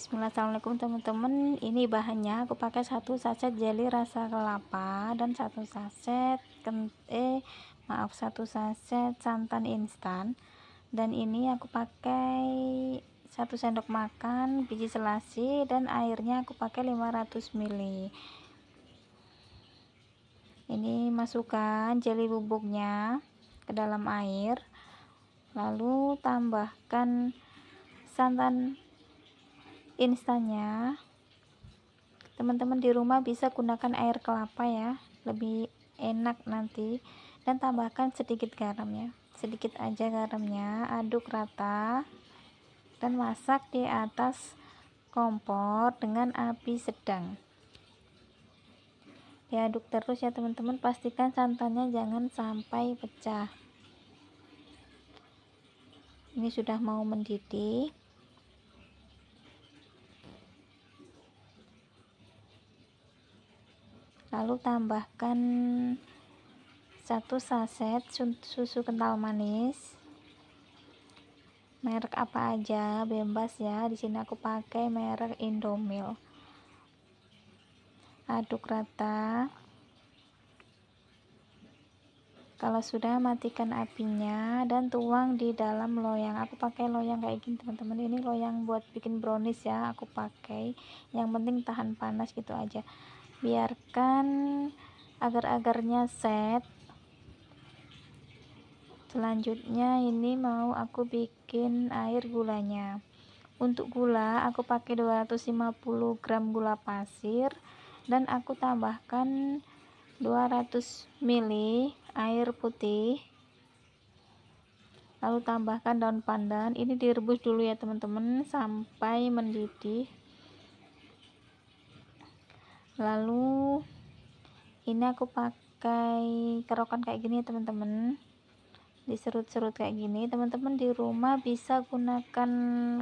Bismillah Assalamualaikum teman-teman ini bahannya aku pakai satu saset jelly rasa kelapa dan satu sachet eh maaf satu saset santan instan dan ini aku pakai satu sendok makan biji selasi dan airnya aku pakai 500 ml ini masukkan jelly bubuknya ke dalam air lalu tambahkan santan instannya teman-teman di rumah bisa gunakan air kelapa ya lebih enak nanti dan tambahkan sedikit garam ya sedikit aja garamnya aduk rata dan masak di atas kompor dengan api sedang diaduk terus ya teman-teman pastikan santannya jangan sampai pecah ini sudah mau mendidih lalu tambahkan satu saset susu kental manis merek apa aja bebas ya di sini aku pakai merek Indomil aduk rata kalau sudah matikan apinya dan tuang di dalam loyang aku pakai loyang kayak gini teman-teman ini loyang buat bikin brownies ya aku pakai yang penting tahan panas gitu aja biarkan agar-agarnya set selanjutnya ini mau aku bikin air gulanya untuk gula aku pakai 250 gram gula pasir dan aku tambahkan 200 ml air putih lalu tambahkan daun pandan ini direbus dulu ya teman-teman sampai mendidih lalu ini aku pakai kerokan kayak gini teman-teman diserut-serut kayak gini teman-teman di rumah bisa gunakan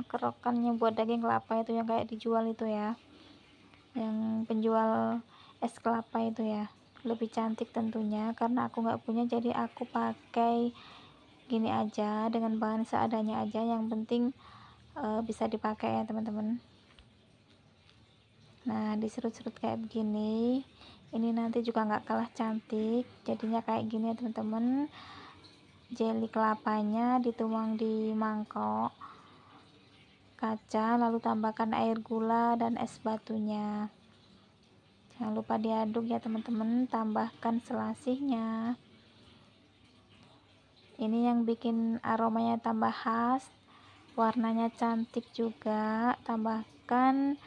kerokannya buat daging kelapa itu yang kayak dijual itu ya yang penjual es kelapa itu ya lebih cantik tentunya karena aku nggak punya jadi aku pakai gini aja dengan bahan seadanya aja yang penting e, bisa dipakai ya teman-teman nah diserut-serut kayak begini ini nanti juga nggak kalah cantik jadinya kayak gini ya teman-teman jelly kelapanya dituang di mangkok kaca lalu tambahkan air gula dan es batunya jangan lupa diaduk ya teman-teman tambahkan selasihnya ini yang bikin aromanya tambah khas warnanya cantik juga tambahkan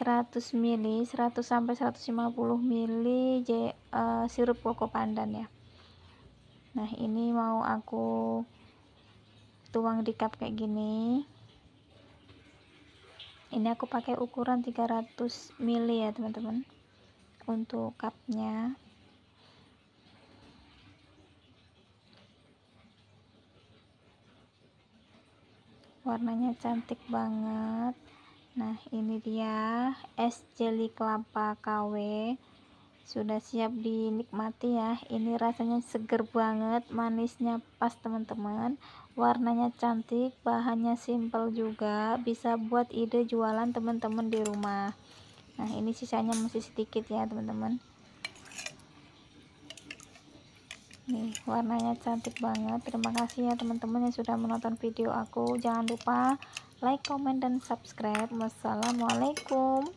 100 ml 100 sampai 150 ml J, uh, sirup koko pandan ya nah ini mau aku tuang di cup kayak gini ini aku pakai ukuran 300 ml ya teman-teman untuk cupnya warnanya cantik banget Nah, ini dia es jeli kelapa KW. Sudah siap dinikmati ya. Ini rasanya seger banget, manisnya pas teman-teman. Warnanya cantik, bahannya simple juga, bisa buat ide jualan teman-teman di rumah. Nah, ini sisanya masih sedikit ya, teman-teman. nih warnanya cantik banget terima kasih ya teman-teman yang sudah menonton video aku jangan lupa like, comment, dan subscribe wassalamualaikum